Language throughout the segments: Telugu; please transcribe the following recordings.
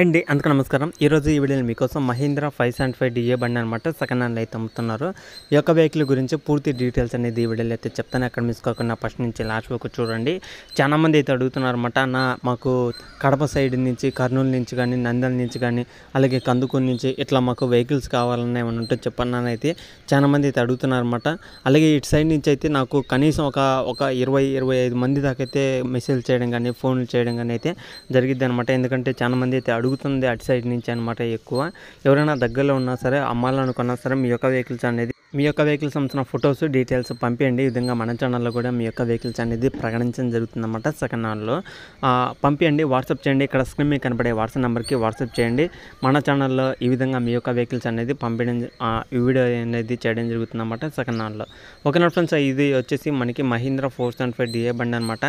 అండి అందుకు నమస్కారం ఈరోజు ఈ వీడియోలో మీకోసం Mahindra five seventy five DI బండి అనమాట సెకండ్ హ్యాండ్ అయితే అమ్ముతున్నారు ఈ యొక్క వెహికల్ గురించి పూర్తి డీటెయిల్స్ అనేది ఈ వీడియోలో అయితే చెప్తాను అక్కడ మిస్ కాకుండా ఫస్ట్ నుంచి లాస్ట్ వరకు చూడండి చాలామంది అయితే అడుగుతున్నారన్నమాట నా మాకు కడప సైడ్ నుంచి కర్నూలు నుంచి కానీ నందల నుంచి కానీ అలాగే కందుకూరు నుంచి ఇట్లా మాకు వెహికల్స్ కావాలని ఏమైనా ఉంటే చెప్పన్నానైతే చాలామంది అయితే అడుగుతున్నారన్నమాట అలాగే ఇటు సైడ్ నుంచి అయితే నాకు కనీసం ఒక ఒక ఇరవై ఇరవై ఐదు మంది దాకైతే మెసేజ్ చేయడం కానీ ఫోన్లు చేయడం కానీ అయితే జరిగిద్ది అనమాట ఎందుకంటే చాలామంది అయితే అడుగుతుంది అటు సైడ్ నుంచి అనమాట ఎక్కువ ఎవరైనా దగ్గరలో ఉన్నా సరే అమ్మాలనుకున్నా సరే మీ యొక్క వెహికల్స్ అనేది మీ యొక్క వెహికల్స్ అమ్ముతున్న ఫొటోస్ డీటెయిల్స్ పంపించండి ఈ విధంగా మన ఛానల్లో కూడా మీ యొక్క వెహికల్స్ అనేది ప్రకటించడం జరుగుతుందన్నమాట సెకండ్ హాన్లో పంపించండి వాట్సాప్ చేయండి ఇక్కడ స్క్రీన్ మీకు కనపడే వాట్సాప్ నెంబర్కి వాట్సాప్ చేయండి మన ఛానల్లో ఈ విధంగా మీ యొక్క వెహికల్స్ అనేది పంపించడం ఈ వీడియో అనేది చేయడం జరుగుతుందన్నమాట సెకండ్ హాల్లో ఓకే ఫ్రెండ్స్ ఇది వచ్చేసి మనకి Mahindra four seven five DI బండి అనమాట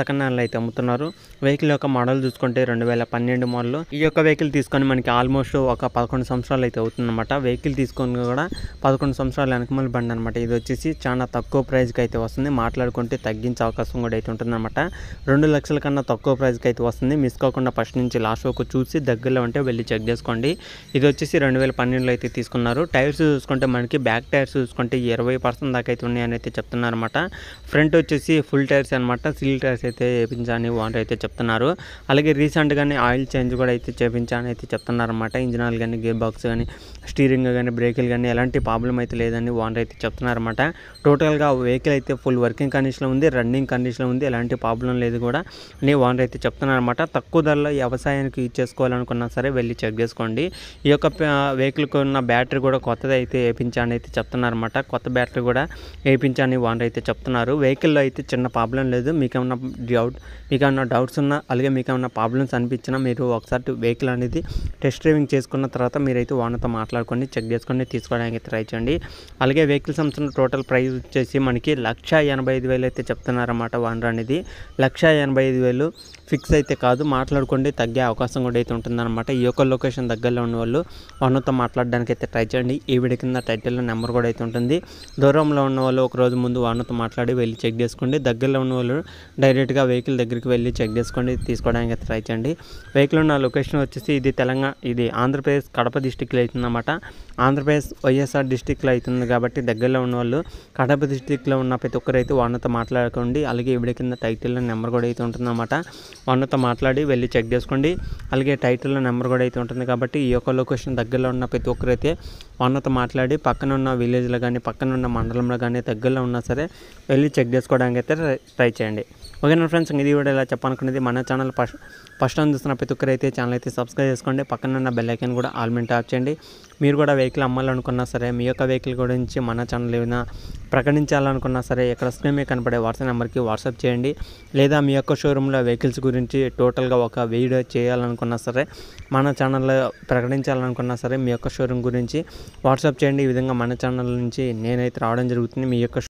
సెకండ్ హ్యాండ్లో అయితే అమ్ముతున్నారు వెహికల్ యొక్క మోడల్ చూసుకుంటే రెండు వేల పన్నెండు మోడల్ ఈ యొక్క వెహికల్ తీసుకొని మనకి ఆల్మోస్ట్ ఒక పదకొండు సంవత్సరాలు అయితే అవుతుందన్నమాట వెహికల్ తీసుకొని కూడా పదకొండు సంవత్సరాలు సంవత్సరాల వెనకమల బండి అనమాట ఇది వచ్చేసి చాలా తక్కువ ప్రైస్కి అయితే వస్తుంది మాట్లాడుకుంటే తగ్గించే అవకాశం కూడా అయితే ఉంటుందన్నమాట రెండు లక్షల కన్నా తక్కువ ప్రైస్కి అయితే వస్తుంది మిస్ కాకుండా ఫస్ట్ నుంచి లాస్ట్ వరకు చూసి దగ్గరలో ఉంటే వెళ్ళి చెక్ చేసుకోండి ఇది వచ్చేసి రెండు వేల పన్నెండులో అయితే తీసుకున్నారు టైర్స్ చూసుకుంటే మనకి బ్యాక్ టైర్స్ చూసుకుంటే ఇరవై పర్సెంట్ దాకా అయితే ఉన్నాయని అయితే చెప్తున్నారు అనమాట ఫ్రంట్ వచ్చేసి ఫుల్ టైర్స్ అనమాట సీల్ టైర్స్ అయితే వేయించాలని వాళ్ళు అయితే చెప్తున్నారు అలాగే రీసెంట్గానే ఆయిల్ చేంజ్ కూడా అయితే చేయించాలని అయితే చెప్తున్నారన్నమాట అనమాట ఇంజనాలు కానీ గేర్ బాక్స్ కానీ స్టీరింగ్ కానీ బ్రేకులు కానీ ఎలాంటి ప్రాబ్లం అయితే లేదు లేదని ఓనర్ అయితే చెప్తున్నారన్నమాట టోటల్గా వెహికల్ అయితే ఫుల్ వర్కింగ్ కండిషన్లో ఉంది రన్నింగ్ కండిషన్లో ఉంది ఎలాంటి ప్రాబ్లం లేదు కూడా అని ఓనర్ అయితే చెప్తున్నారన్నమాట తక్కువ ధరలో వ్యవసాయానికి చేసుకోవాలనుకున్నా సరే వెళ్ళి చెక్ చేసుకోండి ఈ యొక్క వెహికల్కి ఉన్న బ్యాటరీ కూడా కొత్తది అయితే వేయించండి అయితే చెప్తున్నారన్నమాట కొత్త బ్యాటరీ కూడా వేయించండి ఓనర్ అయితే చెప్తున్నారు వెహికల్లో అయితే చిన్న ప్రాబ్లం లేదు మీకేమన్నా డౌట్ మీకేమన్నా డౌట్స్ ఉన్నా అలాగే మీకేమన్నా ప్రాబ్లమ్స్ అనిపించినా మీరు ఒకసారి వెహికల్ అనేది టెస్ట్ డ్రైవింగ్ చేసుకున్న తర్వాత మీరైతే ఓనర్తో మాట్లాడుకొని చెక్ చేసుకొని తీసుకోవడానికి ట్రై చేయండి అలాగే వెహికల్స్ అమ్ముతున్న టోటల్ ప్రైస్ వచ్చేసి మనకి లక్ష ఎనభై ఐదు వేలు అయితే చెప్తున్నారన్నమాట వానర్ అనేది లక్ష ఎనభై ఐదు వేలు ఫిక్స్ అయితే కాదు మాట్లాడుకోండి తగ్గే అవకాశం కూడా అయితే ఉంటుందన్నమాట ఈ యొక్క లొకేషన్ దగ్గరలో ఉన్న వాళ్ళు వనర్తో మాట్లాడడానికి అయితే ట్రై చేయండి ఈ వీడి కింద టైటిల్లో నెంబర్ కూడా అయితే ఉంటుంది దూరంలో ఉన్న వాళ్ళు ఒక రోజు ముందు వనర్తో మాట్లాడి వెళ్ళి చెక్ చేసుకోండి దగ్గరలో ఉన్న వాళ్ళు డైరెక్ట్గా వెహికల్ దగ్గరికి వెళ్ళి చెక్ చేసుకోండి తీసుకోవడానికి అయితే ట్రై చేయండి వెహికల్ ఉన్న లొకేషన్ వచ్చేసి ఇది తెలంగాణ ఇది ఆంధ్రప్రదేశ్ కడప డిస్టిక్లో అవుతుందన్నమాట ఆంధ్రప్రదేశ్ వైఎస్ఆర్ డిస్టిక్లో అవుతుంది జరుగుతుంది కాబట్టి దగ్గరలో ఉన్న వాళ్ళు కడప డిస్టిక్లో ఉన్న ప్రతి ఒక్కరైతే వాళ్ళతో మాట్లాడుకోండి అలాగే ఇవిడ కింద టైటిల్ నెంబర్ కూడా అయితే ఉంటుంది అన్నమాట వాళ్ళతో మాట్లాడి వెళ్ళి చెక్ చేసుకోండి అలాగే టైటిల్ నెంబర్ కూడా అయితే ఉంటుంది కాబట్టి ఈ యొక్క లొకేషన్ దగ్గరలో ఉన్న ప్రతి ఒక్కరైతే వాళ్ళతో మాట్లాడి పక్కన ఉన్న విలేజ్లో కానీ పక్కన ఉన్న మండలంలో కానీ దగ్గరలో ఉన్నా సరే వెళ్ళి చెక్ చేసుకోవడానికి అయితే ట్రై చేయండి ఓకే నా ఫ్రెండ్స్ ఇది కూడా ఇలా చెప్పాలనుకునేది మన ఛానల్ ఫస్ట్ ఫస్ట్ టైం చూస్తున్న ప్రతి ఒక్కరు అయితే ఛానల్ అయితే సబ్స్క్రైబ్ చేసుకోండి పక్కన ఉన్న బెల్ ఐకన్ కూడా ఆల్ మెయిన్ చేయండి మీరు కూడా వెహికల్ అమ్మాలనుకున్నా సరే మీ యొక్క వెహికల్ గురించి మన ఛానల్ ఏమైనా ప్రకటించాలనుకున్నా సరే ఎక్కడ స్క్రీన్ మీద కనపడే వాట్సాప్ నెంబర్కి వాట్సాప్ చేయండి లేదా మీ యొక్క షోరూంలో వెహికల్స్ గురించి టోటల్గా ఒక వీడియో చేయాలనుకున్నా సరే మన ఛానల్లో ప్రకటించాలనుకున్నా సరే మీ యొక్క షోరూమ్ గురించి వాట్సాప్ చేయండి ఈ విధంగా మన ఛానల్ నుంచి నేనైతే రావడం జరుగుతుంది మీ యొక్క